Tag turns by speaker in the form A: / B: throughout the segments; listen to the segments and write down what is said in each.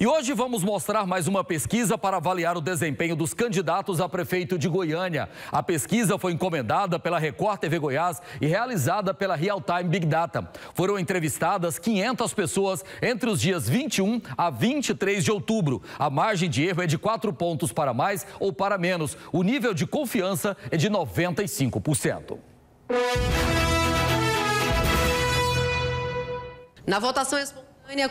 A: E hoje vamos mostrar mais uma pesquisa para avaliar o desempenho dos candidatos a prefeito de Goiânia. A pesquisa foi encomendada pela Record TV Goiás e realizada pela Real Time Big Data. Foram entrevistadas 500 pessoas entre os dias 21 a 23 de outubro. A margem de erro é de 4 pontos para mais ou para menos. O nível de confiança é de 95%.
B: Na votação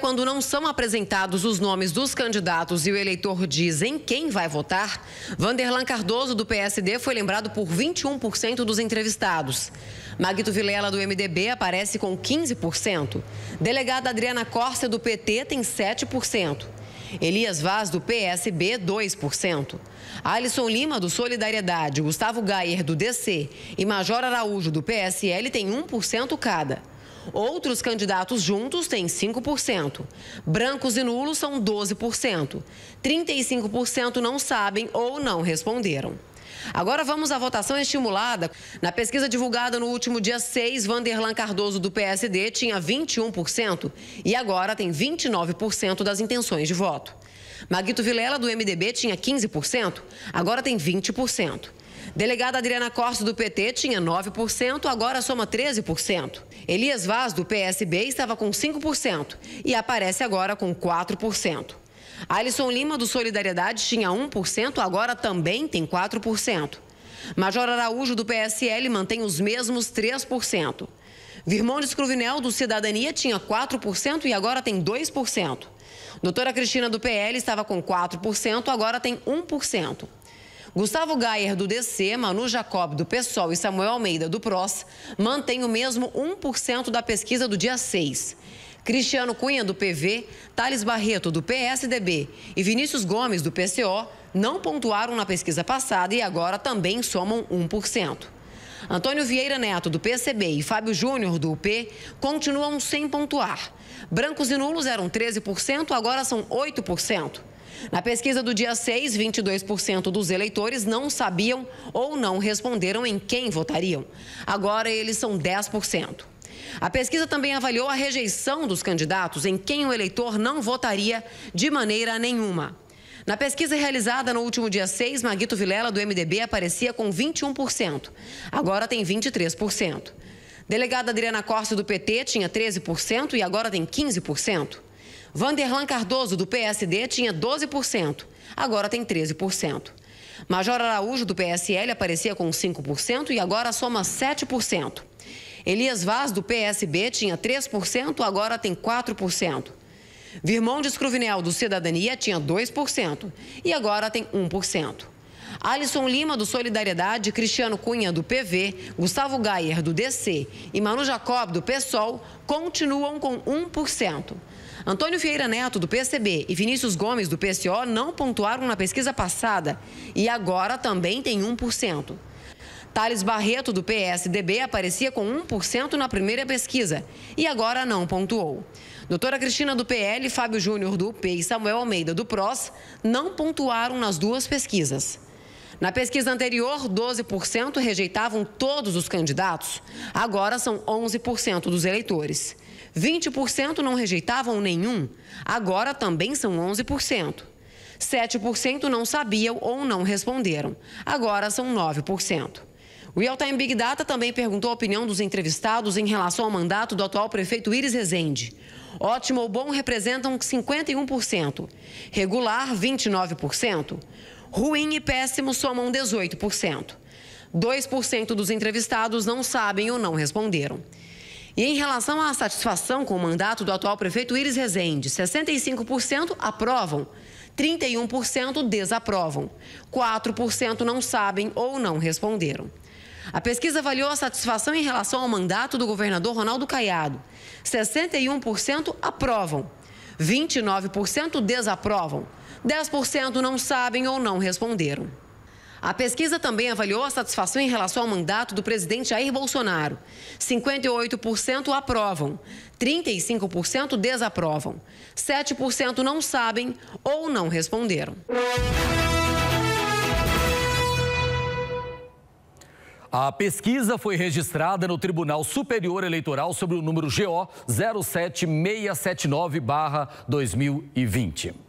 B: quando não são apresentados os nomes dos candidatos e o eleitor diz em quem vai votar, Vanderlan Cardoso, do PSD, foi lembrado por 21% dos entrevistados. Maguito Vilela, do MDB, aparece com 15%. Delegada Adriana Corsa, do PT, tem 7%. Elias Vaz, do PSB, 2%. Alisson Lima, do Solidariedade, Gustavo Gayer, do DC e Major Araújo, do PSL, tem 1% cada. Outros candidatos juntos têm 5%. Brancos e nulos são 12%. 35% não sabem ou não responderam. Agora vamos à votação estimulada. Na pesquisa divulgada no último dia 6, Vanderlan Cardoso do PSD tinha 21% e agora tem 29% das intenções de voto. Maguito Vilela do MDB tinha 15%, agora tem 20%. Delegada Adriana Costa, do PT, tinha 9%, agora soma 13%. Elias Vaz, do PSB, estava com 5% e aparece agora com 4%. Alisson Lima, do Solidariedade, tinha 1%, agora também tem 4%. Major Araújo, do PSL, mantém os mesmos 3%. Virmondes Cruvinel, do Cidadania, tinha 4% e agora tem 2%. Doutora Cristina, do PL, estava com 4%, agora tem 1%. Gustavo Gayer, do DC, Manu Jacob, do PSOL e Samuel Almeida, do PROS, mantêm o mesmo 1% da pesquisa do dia 6. Cristiano Cunha, do PV, Thales Barreto, do PSDB e Vinícius Gomes, do PCO, não pontuaram na pesquisa passada e agora também somam 1%. Antônio Vieira Neto, do PCB, e Fábio Júnior, do UP, continuam sem pontuar. Brancos e nulos eram 13%, agora são 8%. Na pesquisa do dia 6, 22% dos eleitores não sabiam ou não responderam em quem votariam. Agora eles são 10%. A pesquisa também avaliou a rejeição dos candidatos em quem o eleitor não votaria de maneira nenhuma. Na pesquisa realizada no último dia 6, Maguito Vilela, do MDB, aparecia com 21%. Agora tem 23%. Delegada Adriana Costa, do PT, tinha 13% e agora tem 15%. Vanderlan Cardoso, do PSD, tinha 12%, agora tem 13%. Major Araújo, do PSL, aparecia com 5% e agora soma 7%. Elias Vaz, do PSB, tinha 3%, agora tem 4%. Virmão de Escruvinel, do Cidadania, tinha 2% e agora tem 1%. Alisson Lima, do Solidariedade, Cristiano Cunha, do PV, Gustavo Gayer, do DC e Manu Jacob, do PSOL, continuam com 1%. Antônio Vieira Neto, do PCB, e Vinícius Gomes, do PCO, não pontuaram na pesquisa passada e agora também tem 1%. Thales Barreto, do PSDB, aparecia com 1% na primeira pesquisa e agora não pontuou. Doutora Cristina, do PL, Fábio Júnior, do UP e Samuel Almeida, do PROS, não pontuaram nas duas pesquisas. Na pesquisa anterior, 12% rejeitavam todos os candidatos. Agora são 11% dos eleitores. 20% não rejeitavam nenhum, agora também são 11%. 7% não sabiam ou não responderam, agora são 9%. O Real Time Big Data também perguntou a opinião dos entrevistados em relação ao mandato do atual prefeito Iris Rezende. Ótimo ou bom representam 51%, regular 29%, ruim e péssimo somam 18%. 2% dos entrevistados não sabem ou não responderam. E em relação à satisfação com o mandato do atual prefeito Iris Rezende, 65% aprovam, 31% desaprovam, 4% não sabem ou não responderam. A pesquisa avaliou a satisfação em relação ao mandato do governador Ronaldo Caiado. 61% aprovam, 29% desaprovam, 10% não sabem ou não responderam. A pesquisa também avaliou a satisfação em relação ao mandato do presidente Jair Bolsonaro. 58% aprovam, 35% desaprovam, 7% não sabem ou não responderam.
A: A pesquisa foi registrada no Tribunal Superior Eleitoral sobre o número GO 07679-2020.